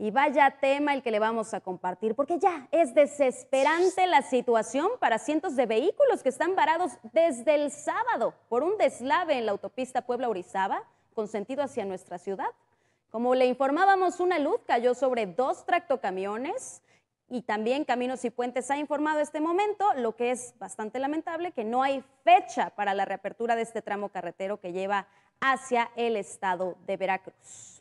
Y vaya tema el que le vamos a compartir, porque ya es desesperante la situación para cientos de vehículos que están varados desde el sábado por un deslave en la autopista Puebla-Orizaba con sentido hacia nuestra ciudad. Como le informábamos, una luz cayó sobre dos tractocamiones y también Caminos y Puentes ha informado este momento, lo que es bastante lamentable, que no hay fecha para la reapertura de este tramo carretero que lleva hacia el estado de Veracruz.